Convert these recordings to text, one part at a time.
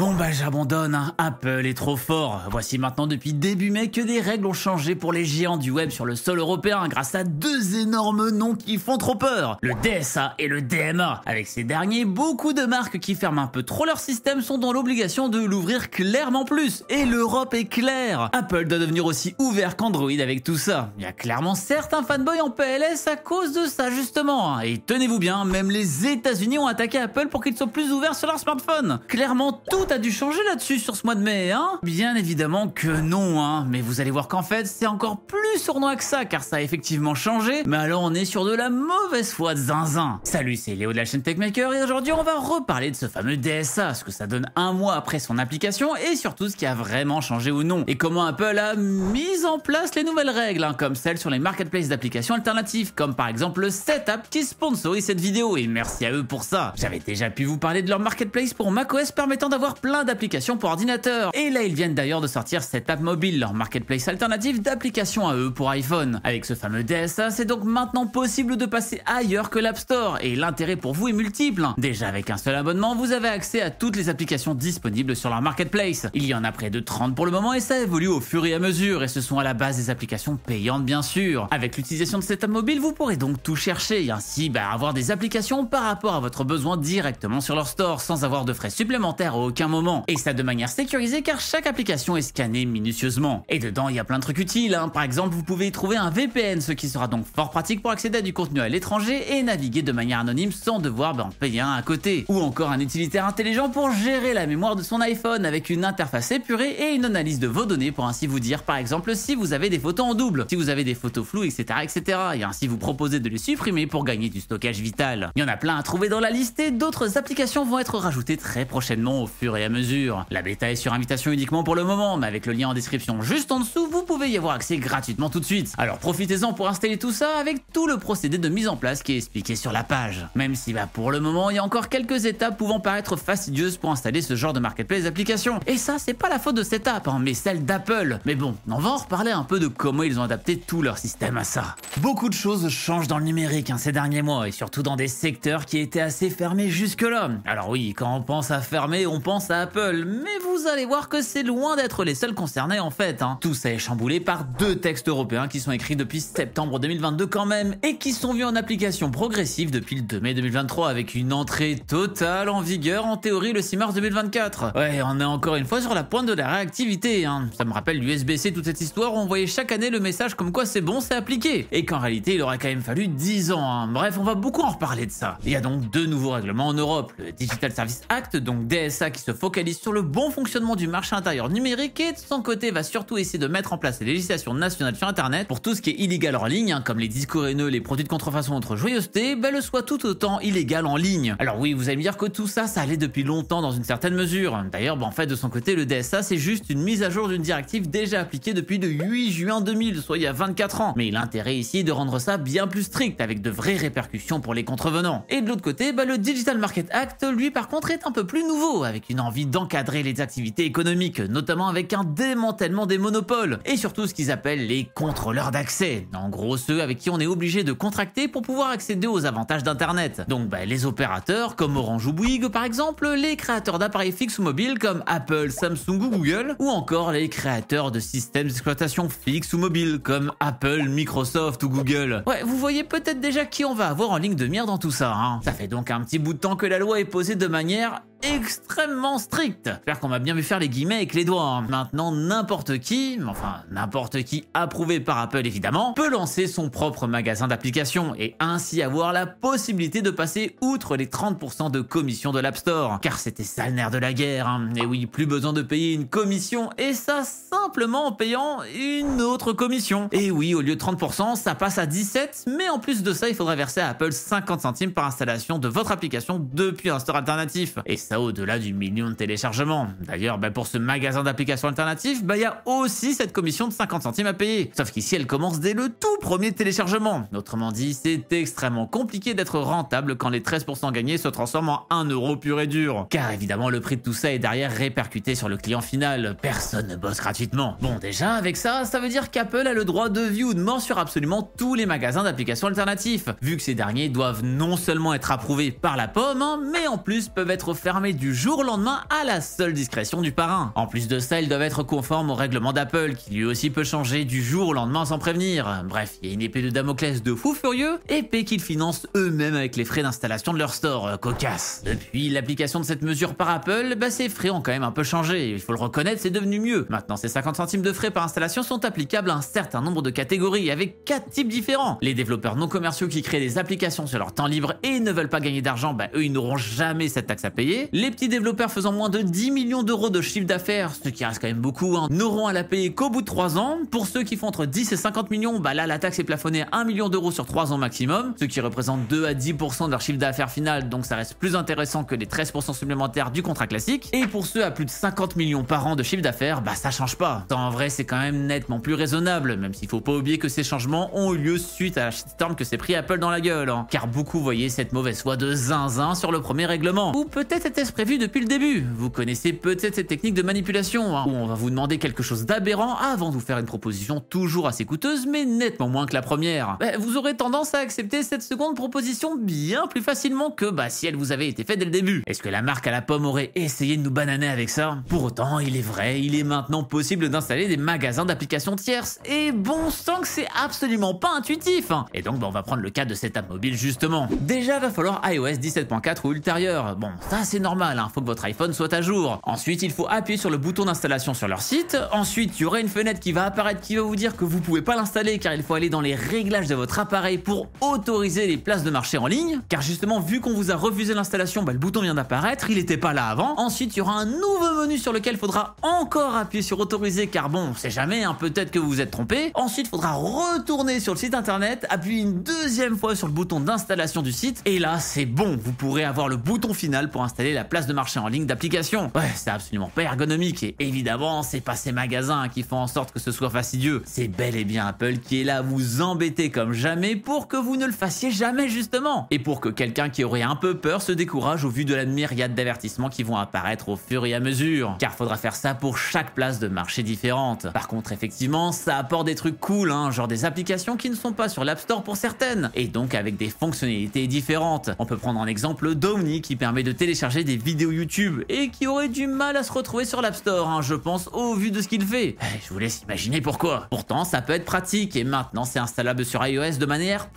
Bon bah j'abandonne, hein. Apple est trop fort. Voici maintenant depuis début mai que des règles ont changé pour les géants du web sur le sol européen grâce à deux énormes noms qui font trop peur, le DSA et le DMA. Avec ces derniers, beaucoup de marques qui ferment un peu trop leur système sont dans l'obligation de l'ouvrir clairement plus. Et l'Europe est claire. Apple doit devenir aussi ouvert qu'Android avec tout ça. Il y a clairement certains fanboys en PLS à cause de ça justement. Et tenez-vous bien, même les États-Unis ont attaqué Apple pour qu'ils soient plus ouverts sur leur smartphone. Clairement tout t'as dû changer là-dessus sur ce mois de mai, hein Bien évidemment que non, hein, mais vous allez voir qu'en fait, c'est encore plus plus sournois que ça, car ça a effectivement changé, mais alors on est sur de la mauvaise foi de zinzin. Salut, c'est Léo de la chaîne TechMaker, et aujourd'hui on va reparler de ce fameux DSA, ce que ça donne un mois après son application, et surtout ce qui a vraiment changé ou non, et comment Apple a mis en place les nouvelles règles, hein, comme celles sur les marketplaces d'applications alternatives, comme par exemple le Setup qui sponsorise cette vidéo, et merci à eux pour ça. J'avais déjà pu vous parler de leur marketplace pour macOS permettant d'avoir plein d'applications pour ordinateur, et là ils viennent d'ailleurs de sortir Setup Mobile, leur marketplace alternative d'applications à eux E pour iPhone. Avec ce fameux DSA, c'est donc maintenant possible de passer ailleurs que l'App Store et l'intérêt pour vous est multiple. Déjà avec un seul abonnement, vous avez accès à toutes les applications disponibles sur leur marketplace. Il y en a près de 30 pour le moment et ça évolue au fur et à mesure et ce sont à la base des applications payantes bien sûr. Avec l'utilisation de cet app mobile, vous pourrez donc tout chercher et ainsi bah, avoir des applications par rapport à votre besoin directement sur leur store sans avoir de frais supplémentaires à aucun moment. Et ça de manière sécurisée car chaque application est scannée minutieusement. Et dedans, il y a plein de trucs utiles, hein. par exemple vous pouvez y trouver un VPN, ce qui sera donc fort pratique pour accéder à du contenu à l'étranger et naviguer de manière anonyme sans devoir ben, en payer un à côté. Ou encore un utilitaire intelligent pour gérer la mémoire de son iPhone avec une interface épurée et une analyse de vos données pour ainsi vous dire par exemple si vous avez des photos en double, si vous avez des photos floues, etc. etc. et ainsi vous proposer de les supprimer pour gagner du stockage vital. Il y en a plein à trouver dans la liste et d'autres applications vont être rajoutées très prochainement au fur et à mesure. La bêta est sur invitation uniquement pour le moment, mais avec le lien en description juste en dessous, vous pouvez y avoir accès gratuitement tout de suite. Alors profitez-en pour installer tout ça avec tout le procédé de mise en place qui est expliqué sur la page. Même si bah, pour le moment, il y a encore quelques étapes pouvant paraître fastidieuses pour installer ce genre de marketplace d'applications. Et ça, c'est pas la faute de cette app, hein, mais celle d'Apple. Mais bon, on va en reparler un peu de comment ils ont adapté tout leur système à ça. Beaucoup de choses changent dans le numérique hein, ces derniers mois, et surtout dans des secteurs qui étaient assez fermés jusque-là. Alors oui, quand on pense à fermer, on pense à Apple, mais vous allez voir que c'est loin d'être les seuls concernés en fait. Hein. Tout ça est chamboulé par deux textes européens qui sont écrits depuis septembre 2022 quand même et qui sont vus en application progressive depuis le 2 mai 2023 avec une entrée totale en vigueur en théorie le 6 mars 2024. Ouais, on est encore une fois sur la pointe de la réactivité. Hein. Ça me rappelle l'USBC, toute cette histoire où on voyait chaque année le message comme quoi c'est bon, c'est appliqué. Et qu'en réalité, il aurait quand même fallu 10 ans. Hein. Bref, on va beaucoup en reparler de ça. Il y a donc deux nouveaux règlements en Europe. Le Digital Service Act, donc DSA, qui se focalise sur le bon fonctionnement du marché intérieur numérique et de son côté va surtout essayer de mettre en place les législations nationales internet pour tout ce qui est illégal en ligne, hein, comme les discours haineux, les produits de contrefaçon entre joyeuseté, ben le soit tout autant illégal en ligne. Alors oui, vous allez me dire que tout ça, ça allait depuis longtemps dans une certaine mesure. D'ailleurs, ben, en fait, de son côté, le DSA, c'est juste une mise à jour d'une directive déjà appliquée depuis le 8 juin 2000, soit il y a 24 ans. Mais l'intérêt ici est de rendre ça bien plus strict, avec de vraies répercussions pour les contrevenants. Et de l'autre côté, ben, le Digital Market Act, lui, par contre, est un peu plus nouveau, avec une envie d'encadrer les activités économiques, notamment avec un démantèlement des monopoles, et surtout ce qu'ils appellent les contrôleurs d'accès. En gros, ceux avec qui on est obligé de contracter pour pouvoir accéder aux avantages d'Internet. Donc bah, les opérateurs comme Orange ou Bouygues par exemple, les créateurs d'appareils fixes ou mobiles comme Apple, Samsung ou Google, ou encore les créateurs de systèmes d'exploitation fixes ou mobiles comme Apple, Microsoft ou Google. Ouais, vous voyez peut-être déjà qui on va avoir en ligne de mire dans tout ça. Hein. Ça fait donc un petit bout de temps que la loi est posée de manière extrêmement strict. J'espère qu'on m'a bien vu faire les guillemets avec les doigts. Hein. Maintenant, n'importe qui, enfin n'importe qui approuvé par Apple évidemment, peut lancer son propre magasin d'applications et ainsi avoir la possibilité de passer outre les 30% de commission de l'App Store. Car c'était ça le nerf de la guerre. Hein. Et oui, plus besoin de payer une commission et ça simplement en payant une autre commission. Et oui, au lieu de 30%, ça passe à 17, mais en plus de ça, il faudra verser à Apple 50 centimes par installation de votre application depuis un store alternatif. Et ça au-delà du million de téléchargements. D'ailleurs, bah, pour ce magasin d'applications alternatives, bah, il y a aussi cette commission de 50 centimes à payer. Sauf qu'ici, elle commence dès le tout premier téléchargement. Autrement dit, c'est extrêmement compliqué d'être rentable quand les 13% gagnés se transforment en 1 euro pur et dur. Car évidemment, le prix de tout ça est derrière répercuté sur le client final. Personne ne bosse gratuitement. Bon, déjà, avec ça, ça veut dire qu'Apple a le droit de view de mort sur absolument tous les magasins d'applications alternatives, vu que ces derniers doivent non seulement être approuvés par la pomme, hein, mais en plus peuvent être offerts du jour au lendemain à la seule discrétion du parrain. En plus de ça, ils doivent être conformes au règlement d'Apple qui lui aussi peut changer du jour au lendemain sans prévenir. Bref, il y a une épée de Damoclès de fou furieux, épée qu'ils financent eux-mêmes avec les frais d'installation de leur store, euh, cocasse. Depuis l'application de cette mesure par Apple, bah ces frais ont quand même un peu changé, il faut le reconnaître, c'est devenu mieux. Maintenant, ces 50 centimes de frais par installation sont applicables à un certain nombre de catégories avec 4 types différents. Les développeurs non commerciaux qui créent des applications sur leur temps libre et ne veulent pas gagner d'argent, bah eux ils n'auront jamais cette taxe à payer. Les petits développeurs faisant moins de 10 millions d'euros de chiffre d'affaires, ce qui reste quand même beaucoup, hein, n'auront à la payer qu'au bout de 3 ans. Pour ceux qui font entre 10 et 50 millions, bah là la taxe est plafonnée à 1 million d'euros sur 3 ans maximum, ce qui représente 2 à 10% de leur chiffre d'affaires final, donc ça reste plus intéressant que les 13% supplémentaires du contrat classique. Et pour ceux à plus de 50 millions par an de chiffre d'affaires, bah ça change pas. En vrai, c'est quand même nettement plus raisonnable, même s'il faut pas oublier que ces changements ont eu lieu suite à la shitstorm que s'est pris Apple dans la gueule, hein. car beaucoup voyaient cette mauvaise foi de zinzin sur le premier règlement. Ou peut-être prévu prévue depuis le début. Vous connaissez peut-être cette technique de manipulation, hein. où on va vous demander quelque chose d'aberrant avant de vous faire une proposition toujours assez coûteuse, mais nettement moins que la première. Eh, vous aurez tendance à accepter cette seconde proposition bien plus facilement que bah, si elle vous avait été faite dès le début. Est-ce que la marque à la pomme aurait essayé de nous bananer avec ça Pour autant, il est vrai, il est maintenant possible d'installer des magasins d'applications tierces, et bon sang que c'est absolument pas intuitif hein. Et donc bah, on va prendre le cas de cette app mobile justement. Déjà, va falloir iOS 17.4 ou ultérieur. Bon, ça c'est normal il hein. faut que votre iPhone soit à jour. Ensuite, il faut appuyer sur le bouton d'installation sur leur site. Ensuite, il y aura une fenêtre qui va apparaître qui va vous dire que vous pouvez pas l'installer car il faut aller dans les réglages de votre appareil pour autoriser les places de marché en ligne. Car justement, vu qu'on vous a refusé l'installation, bah, le bouton vient d'apparaître, il n'était pas là avant. Ensuite, il y aura un nouveau menu sur lequel il faudra encore appuyer sur autoriser car bon, on sait jamais, hein, peut-être que vous vous êtes trompé. Ensuite, il faudra retourner sur le site internet, appuyer une deuxième fois sur le bouton d'installation du site et là, c'est bon, vous pourrez avoir le bouton final pour installer la place de marché en ligne d'application. Ouais, c'est absolument pas ergonomique et évidemment, c'est pas ces magasins qui font en sorte que ce soit fastidieux. C'est bel et bien Apple qui est là à vous embêter comme jamais pour que vous ne le fassiez jamais justement. Et pour que quelqu'un qui aurait un peu peur se décourage au vu de la myriade d'avertissements qui vont apparaître au fur et à mesure. Car faudra faire ça pour chaque place de marché différente. Par contre, effectivement, ça apporte des trucs cool, hein, genre des applications qui ne sont pas sur l'App Store pour certaines. Et donc avec des fonctionnalités différentes. On peut prendre en exemple Domni qui permet de télécharger des vidéos YouTube et qui aurait du mal à se retrouver sur l'App Store, hein, je pense, au vu de ce qu'il fait. Eh, je vous laisse imaginer pourquoi. Pourtant, ça peut être pratique et maintenant c'est installable sur iOS de manière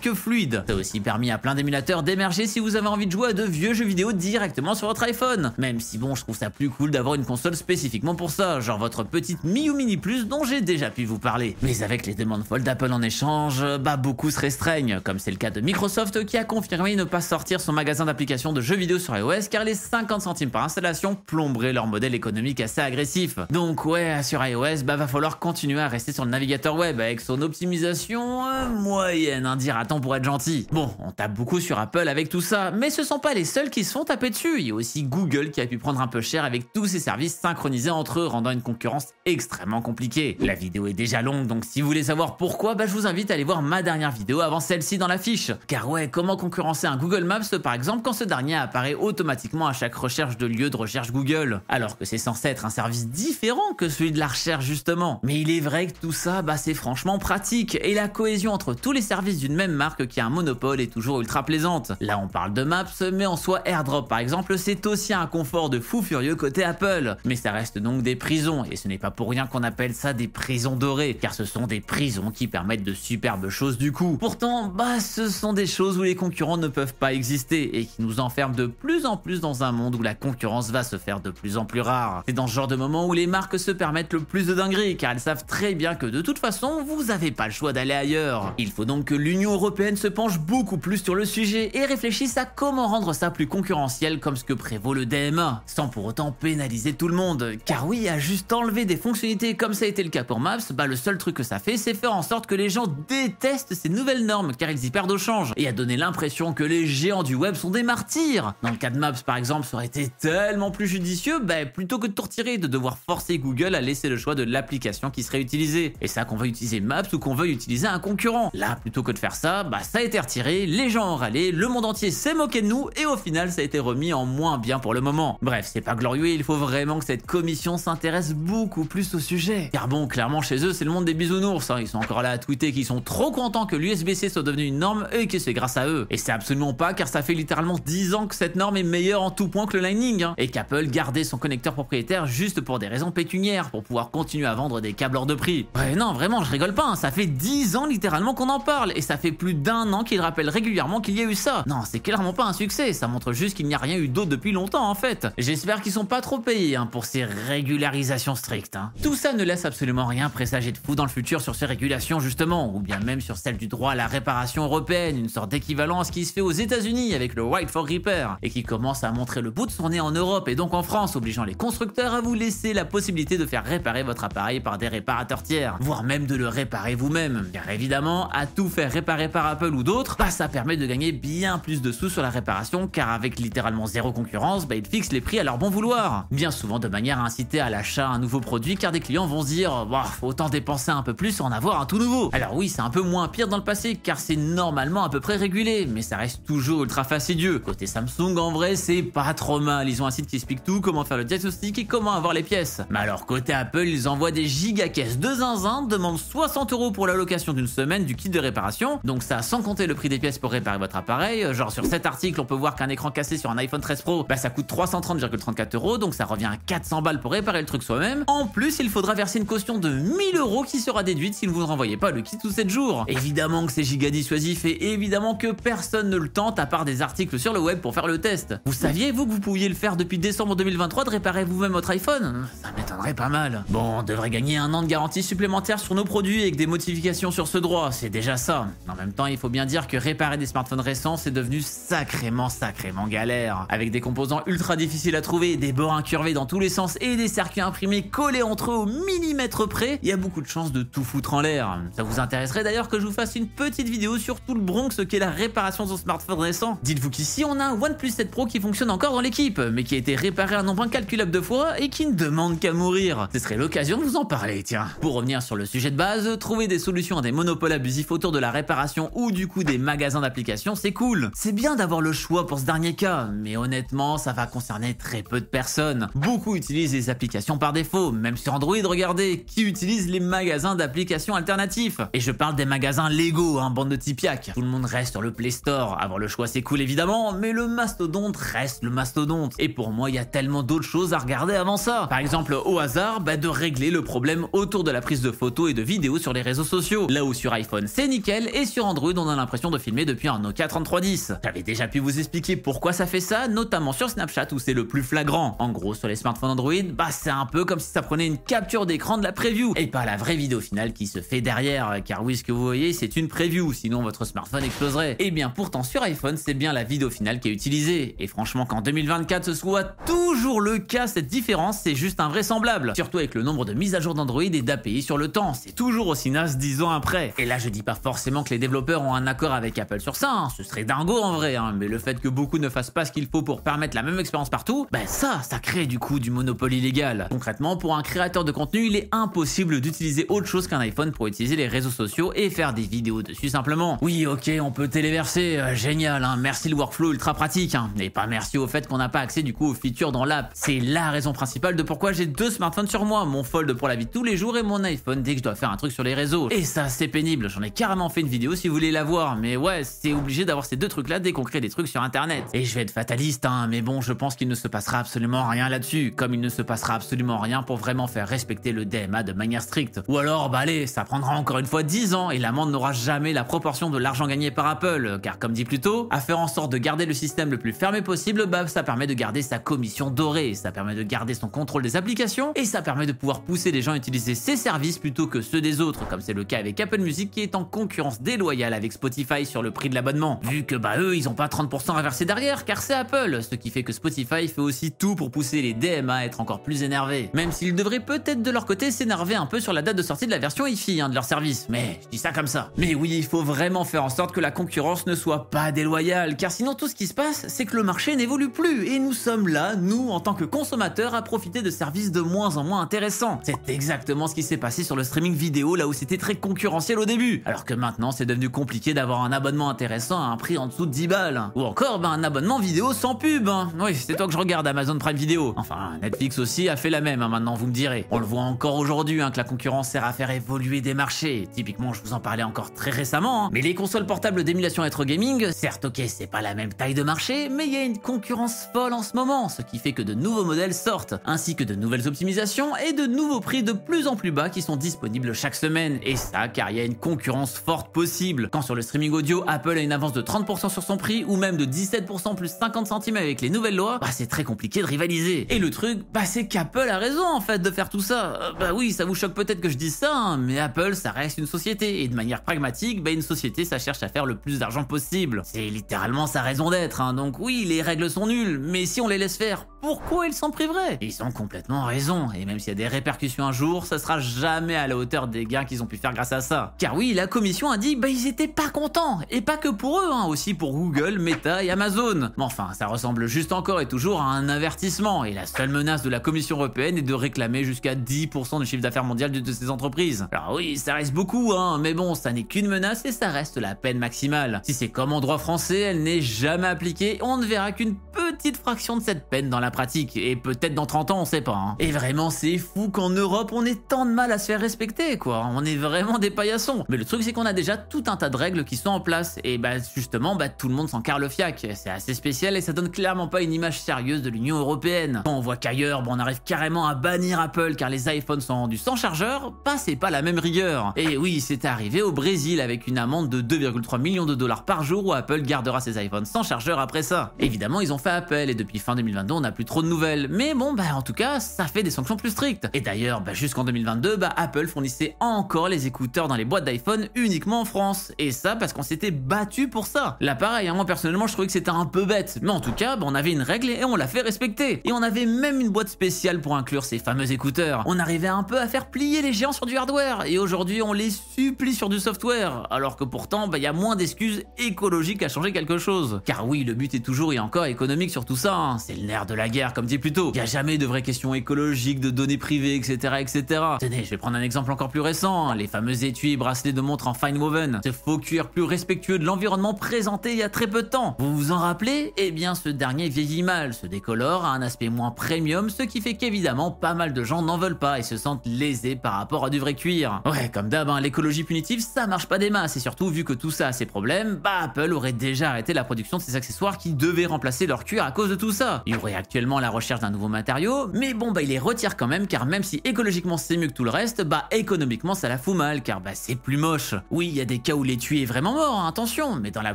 que fluide. Ça a aussi permis à plein d'émulateurs d'émerger si vous avez envie de jouer à de vieux jeux vidéo directement sur votre iPhone. Même si bon, je trouve ça plus cool d'avoir une console spécifiquement pour ça, genre votre petite Mi ou Mini Plus dont j'ai déjà pu vous parler. Mais avec les demandes folles d'Apple en échange, bah beaucoup se restreignent, comme c'est le cas de Microsoft qui a confirmé ne pas sortir son magasin d'applications de jeux vidéo sur iOS car les 50 centimes par installation plomberaient leur modèle économique assez agressif. Donc ouais, sur iOS, bah va falloir continuer à rester sur le navigateur web avec son optimisation euh, moyenne, indirecte. Hein, temps pour être gentil. Bon, on tape beaucoup sur Apple avec tout ça, mais ce sont pas les seuls qui se font taper dessus. Il y a aussi Google qui a pu prendre un peu cher avec tous ces services synchronisés entre eux, rendant une concurrence extrêmement compliquée. La vidéo est déjà longue, donc si vous voulez savoir pourquoi, bah, je vous invite à aller voir ma dernière vidéo avant celle-ci dans la fiche. Car ouais, comment concurrencer un Google Maps par exemple quand ce dernier apparaît automatiquement à chaque recherche de lieu de recherche Google, alors que c'est censé être un service différent que celui de la recherche justement. Mais il est vrai que tout ça, bah c'est franchement pratique, et la cohésion entre tous les services d'une même marque qui a un monopole est toujours ultra plaisante. Là on parle de Maps, mais en soi AirDrop par exemple c'est aussi un confort de fou furieux côté Apple. Mais ça reste donc des prisons, et ce n'est pas pour rien qu'on appelle ça des prisons dorées, car ce sont des prisons qui permettent de superbes choses du coup. Pourtant, bah ce sont des choses où les concurrents ne peuvent pas exister, et qui nous enferment de plus en plus dans un monde où la concurrence va se faire de plus en plus rare. C'est dans ce genre de moment où les marques se permettent le plus de dingueries, car elles savent très bien que de toute façon, vous n'avez pas le choix d'aller ailleurs. Il faut donc que l'union européenne se penche beaucoup plus sur le sujet et réfléchissent à comment rendre ça plus concurrentiel comme ce que prévaut le DMA, sans pour autant pénaliser tout le monde. Car oui, à juste enlever des fonctionnalités comme ça a été le cas pour Maps, bah le seul truc que ça fait, c'est faire en sorte que les gens détestent ces nouvelles normes car ils y perdent au change, et à donner l'impression que les géants du web sont des martyrs. Dans le cas de Maps par exemple, ça aurait été tellement plus judicieux, bah plutôt que de tout retirer, de devoir forcer Google à laisser le choix de l'application qui serait utilisée. Et ça qu'on veut utiliser Maps ou qu'on veuille utiliser un concurrent. Là, plutôt que de faire ça, ça, bah, ça a été retiré, les gens ont râlé, le monde entier s'est moqué de nous et au final ça a été remis en moins bien pour le moment. Bref, c'est pas glorieux, il faut vraiment que cette commission s'intéresse beaucoup plus au sujet. Car bon, clairement chez eux c'est le monde des bisounours, hein. ils sont encore là à tweeter qu'ils sont trop contents que l'USB-C soit devenu une norme et que c'est grâce à eux. Et c'est absolument pas car ça fait littéralement 10 ans que cette norme est meilleure en tout point que le Lightning hein. et qu'Apple gardait son connecteur propriétaire juste pour des raisons pécuniaires pour pouvoir continuer à vendre des câbles hors de prix. Ouais non vraiment je rigole pas, hein. ça fait 10 ans littéralement qu'on en parle et ça fait plus d'un an qu'il rappelle régulièrement qu'il y a eu ça. Non, c'est clairement pas un succès, ça montre juste qu'il n'y a rien eu d'autre depuis longtemps en fait. J'espère qu'ils sont pas trop payés hein, pour ces régularisations strictes. Hein. Tout ça ne laisse absolument rien présager de fou dans le futur sur ces régulations justement, ou bien même sur celle du droit à la réparation européenne, une sorte d'équivalence qui se fait aux États-Unis avec le White for Repair et qui commence à montrer le bout de son nez en Europe et donc en France, obligeant les constructeurs à vous laisser la possibilité de faire réparer votre appareil par des réparateurs tiers, voire même de le réparer vous-même. Bien évidemment, à tout faire réparer par Apple ou d'autres, bah ça permet de gagner bien plus de sous sur la réparation car avec littéralement zéro concurrence, bah ils fixent les prix à leur bon vouloir. Bien souvent de manière à inciter à l'achat un nouveau produit car des clients vont se dire bah, autant dépenser un peu plus en avoir un tout nouveau. Alors oui, c'est un peu moins pire dans le passé car c'est normalement à peu près régulé, mais ça reste toujours ultra fastidieux. Côté Samsung en vrai, c'est pas trop mal, ils ont un site qui explique tout, comment faire le diagnostic et comment avoir les pièces. Mais alors côté Apple, ils envoient des giga caisses de zinzin, demandent 60 euros pour la location d'une semaine du kit de réparation, donc ça sans compter le prix des pièces pour réparer votre appareil. Euh, genre sur cet article, on peut voir qu'un écran cassé sur un iPhone 13 Pro, bah ça coûte 330,34€ euros, donc ça revient à 400 balles pour réparer le truc soi-même. En plus, il faudra verser une caution de 1000 euros qui sera déduite si vous ne renvoyez pas le kit tous 7 jours. Évidemment que c'est giga dissuasif et évidemment que personne ne le tente à part des articles sur le web pour faire le test. Vous saviez vous que vous pouviez le faire depuis décembre 2023 de réparer vous-même votre iPhone Ça m'étonnerait pas mal. Bon, on devrait gagner un an de garantie supplémentaire sur nos produits avec des modifications sur ce droit, c'est déjà ça. En même temps, il faut bien dire que réparer des smartphones récents, c'est devenu sacrément, sacrément galère. Avec des composants ultra difficiles à trouver, des bords incurvés dans tous les sens et des circuits imprimés collés entre eux au millimètre près, il y a beaucoup de chances de tout foutre en l'air. Ça vous intéresserait d'ailleurs que je vous fasse une petite vidéo sur tout le Bronx qu'est la réparation de son smartphone récent Dites-vous qu'ici, on a un OnePlus 7 Pro qui fonctionne encore dans l'équipe, mais qui a été réparé un nombre incalculable de fois et qui ne demande qu'à mourir. Ce serait l'occasion de vous en parler, tiens. Pour revenir sur le sujet de base, trouver des solutions à des monopoles abusifs autour de la réparation ou du coup des magasins d'applications, c'est cool. C'est bien d'avoir le choix pour ce dernier cas, mais honnêtement, ça va concerner très peu de personnes. Beaucoup utilisent les applications par défaut, même sur Android, regardez, qui utilise les magasins d'applications alternatifs Et je parle des magasins Lego, hein, bande de tipiac. Tout le monde reste sur le Play Store. Avoir le choix, c'est cool évidemment, mais le mastodonte reste le mastodonte. Et pour moi, il y a tellement d'autres choses à regarder avant ça. Par exemple, au hasard, bah, de régler le problème autour de la prise de photos et de vidéos sur les réseaux sociaux. Là où sur iPhone, c'est nickel, et sur Android, on a l'impression de filmer depuis un Nokia 3310. J'avais déjà pu vous expliquer pourquoi ça fait ça, notamment sur Snapchat où c'est le plus flagrant. En gros, sur les smartphones Android, bah c'est un peu comme si ça prenait une capture d'écran de la preview et pas la vraie vidéo finale qui se fait derrière, euh, car oui, ce que vous voyez, c'est une preview, sinon votre smartphone exploserait. Et eh bien pourtant, sur iPhone, c'est bien la vidéo finale qui est utilisée. Et franchement, qu'en 2024 ce soit toujours le cas, cette différence, c'est juste invraisemblable. Surtout avec le nombre de mises à jour d'Android et d'API sur le temps, c'est toujours aussi naze 10 ans après. Et là, je dis pas forcément que les développeurs ont un accord avec Apple sur ça, hein. ce serait dingo en vrai, hein. mais le fait que beaucoup ne fassent pas ce qu'il faut pour permettre la même expérience partout, ben ça, ça crée du coup du monopole illégal. Concrètement, pour un créateur de contenu, il est impossible d'utiliser autre chose qu'un iPhone pour utiliser les réseaux sociaux et faire des vidéos dessus simplement. Oui, ok, on peut téléverser, euh, génial, hein. merci le workflow ultra pratique, mais pas merci au fait qu'on n'a pas accès du coup aux features dans l'app. C'est la raison principale de pourquoi j'ai deux smartphones sur moi, mon Fold pour la vie de tous les jours et mon iPhone dès que je dois faire un truc sur les réseaux. Et ça, c'est pénible, j'en ai carrément fait une vidéo si vous voulez l'avoir, voir. Mais ouais, c'est obligé d'avoir ces deux trucs-là dès qu'on crée des trucs sur Internet. Et je vais être fataliste, hein, mais bon, je pense qu'il ne se passera absolument rien là-dessus, comme il ne se passera absolument rien pour vraiment faire respecter le DMA de manière stricte. Ou alors, bah allez, ça prendra encore une fois 10 ans et l'amende n'aura jamais la proportion de l'argent gagné par Apple, car comme dit plus tôt, à faire en sorte de garder le système le plus fermé possible, bah ça permet de garder sa commission dorée, ça permet de garder son contrôle des applications, et ça permet de pouvoir pousser les gens à utiliser ses services plutôt que ceux des autres, comme c'est le cas avec Apple Music qui est en concurrence dès avec Spotify sur le prix de l'abonnement, vu que bah eux, ils ont pas 30% inversé derrière, car c'est Apple, ce qui fait que Spotify fait aussi tout pour pousser les DMA à être encore plus énervés. Même s'ils devraient peut-être de leur côté s'énerver un peu sur la date de sortie de la version IFI hein, de leur service, mais je dis ça comme ça. Mais oui, il faut vraiment faire en sorte que la concurrence ne soit pas déloyale, car sinon tout ce qui se passe, c'est que le marché n'évolue plus, et nous sommes là, nous, en tant que consommateurs, à profiter de services de moins en moins intéressants. C'est exactement ce qui s'est passé sur le streaming vidéo, là où c'était très concurrentiel au début, alors que maintenant c'est compliqué d'avoir un abonnement intéressant à un prix en dessous de 10 balles. Ou encore ben, un abonnement vidéo sans pub. Hein. Oui, c'est toi que je regarde Amazon Prime Video. Enfin, Netflix aussi a fait la même hein, maintenant, vous me direz. On le voit encore aujourd'hui hein, que la concurrence sert à faire évoluer des marchés. Typiquement, je vous en parlais encore très récemment. Mais les consoles portables d'émulation rétro gaming, certes ok, c'est pas la même taille de marché, mais il y a une concurrence folle en ce moment, ce qui fait que de nouveaux modèles sortent, ainsi que de nouvelles optimisations et de nouveaux prix de plus en plus bas qui sont disponibles chaque semaine. Et ça, car il y a une concurrence forte possible quand sur le streaming audio, Apple a une avance de 30% sur son prix ou même de 17% plus 50 centimes avec les nouvelles lois, bah c'est très compliqué de rivaliser. Et le truc, bah c'est qu'Apple a raison en fait de faire tout ça. Euh, bah oui, ça vous choque peut-être que je dise ça, hein, mais Apple ça reste une société et de manière pragmatique, bah une société ça cherche à faire le plus d'argent possible. C'est littéralement sa raison d'être, hein. donc oui, les règles sont nulles, mais si on les laisse faire, pourquoi ils s'en priveraient Ils ont complètement raison, et même s'il y a des répercussions un jour, ça sera jamais à la hauteur des gains qu'ils ont pu faire grâce à ça. Car oui, la commission a dit, bah ils étaient pas contents. Et pas que pour eux, hein, aussi pour Google, Meta et Amazon. Mais enfin, ça ressemble juste encore et toujours à un avertissement. Et la seule menace de la Commission européenne est de réclamer jusqu'à 10% du chiffre d'affaires mondial de ces entreprises. Alors oui, ça reste beaucoup, hein, mais bon, ça n'est qu'une menace et ça reste la peine maximale. Si c'est comme en droit français, elle n'est jamais appliquée, on ne verra qu'une peu petite fraction de cette peine dans la pratique, et peut-être dans 30 ans, on sait pas. Hein. Et vraiment, c'est fou qu'en Europe, on ait tant de mal à se faire respecter, quoi. On est vraiment des paillassons. Mais le truc, c'est qu'on a déjà tout un tas de règles qui sont en place, et bah justement, bah tout le monde s'en le fiac. C'est assez spécial et ça donne clairement pas une image sérieuse de l'Union Européenne. Quand on voit qu'ailleurs, bon, on arrive carrément à bannir Apple car les iPhones sont rendus sans chargeur, bah c'est pas la même rigueur. Et oui, c'est arrivé au Brésil avec une amende de 2,3 millions de dollars par jour où Apple gardera ses iPhones sans chargeur après ça. Évidemment, ils ont fait et depuis fin 2022 on n'a plus trop de nouvelles. Mais bon bah en tout cas ça fait des sanctions plus strictes. Et d'ailleurs bah, jusqu'en 2022 bah, Apple fournissait encore les écouteurs dans les boîtes d'iPhone uniquement en France. Et ça parce qu'on s'était battu pour ça. L'appareil, pareil, hein, moi personnellement je trouvais que c'était un peu bête. Mais en tout cas bah, on avait une règle et on l'a fait respecter. Et on avait même une boîte spéciale pour inclure ces fameux écouteurs. On arrivait un peu à faire plier les géants sur du hardware. Et aujourd'hui on les supplie sur du software. Alors que pourtant bah, il bah, y a moins d'excuses écologiques à changer quelque chose. Car oui le but est toujours et encore économique sur tout ça, hein. c'est le nerf de la guerre comme dit plus tôt. Il a jamais de vraies questions écologiques, de données privées, etc. etc. Tenez, je vais prendre un exemple encore plus récent, hein, les fameux étuis et bracelets de montre en fine woven, ce faux cuir plus respectueux de l'environnement présenté il y a très peu de temps. Vous vous en rappelez Eh bien ce dernier vieillit mal, se décolore, a un aspect moins premium, ce qui fait qu'évidemment pas mal de gens n'en veulent pas et se sentent lésés par rapport à du vrai cuir. Ouais, comme d'hab, hein, l'écologie punitive ça marche pas des masses et surtout vu que tout ça a ses problèmes, bah, Apple aurait déjà arrêté la production de ces accessoires qui devaient remplacer leur cuir à cause de tout ça. Il y aurait actuellement la recherche d'un nouveau matériau, mais bon bah il les retire quand même car même si écologiquement c'est mieux que tout le reste, bah économiquement ça la fout mal car bah c'est plus moche. Oui, il y a des cas où l'étui est vraiment mort, hein, attention, mais dans la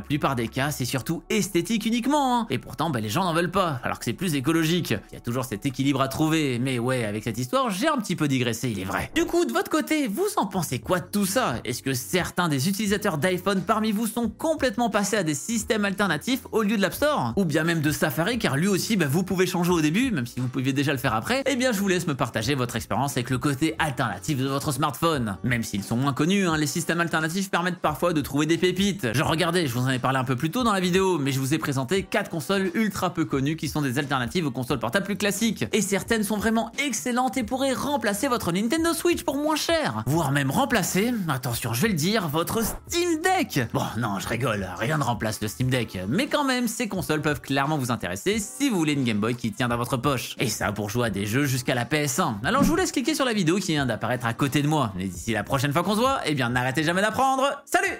plupart des cas c'est surtout esthétique uniquement. Hein. Et pourtant bah les gens n'en veulent pas, alors que c'est plus écologique. Il y a toujours cet équilibre à trouver, mais ouais, avec cette histoire j'ai un petit peu digressé, il est vrai. Du coup, de votre côté, vous en pensez quoi de tout ça Est-ce que certains des utilisateurs d'iPhone parmi vous sont complètement passés à des systèmes alternatifs au lieu de l'App Store Ou bien même de Safari car lui aussi bah, vous pouvez changer au début, même si vous pouviez déjà le faire après, et eh bien je vous laisse me partager votre expérience avec le côté alternatif de votre smartphone. Même s'ils sont moins connus, hein, les systèmes alternatifs permettent parfois de trouver des pépites. Genre regardez, je vous en ai parlé un peu plus tôt dans la vidéo, mais je vous ai présenté 4 consoles ultra peu connues qui sont des alternatives aux consoles portables plus classiques. Et certaines sont vraiment excellentes et pourraient remplacer votre Nintendo Switch pour moins cher. Voire même remplacer, attention je vais le dire, votre Steam Deck. Bon non, je rigole, rien ne remplace le Steam Deck, mais quand même ces consoles peuvent clairement vous intéresser si vous voulez une Game Boy qui tient dans votre poche. Et ça pour jouer à des jeux jusqu'à la PS1. Alors je vous laisse cliquer sur la vidéo qui vient d'apparaître à côté de moi. Et d'ici la prochaine fois qu'on se voit, eh bien n'arrêtez jamais d'apprendre. Salut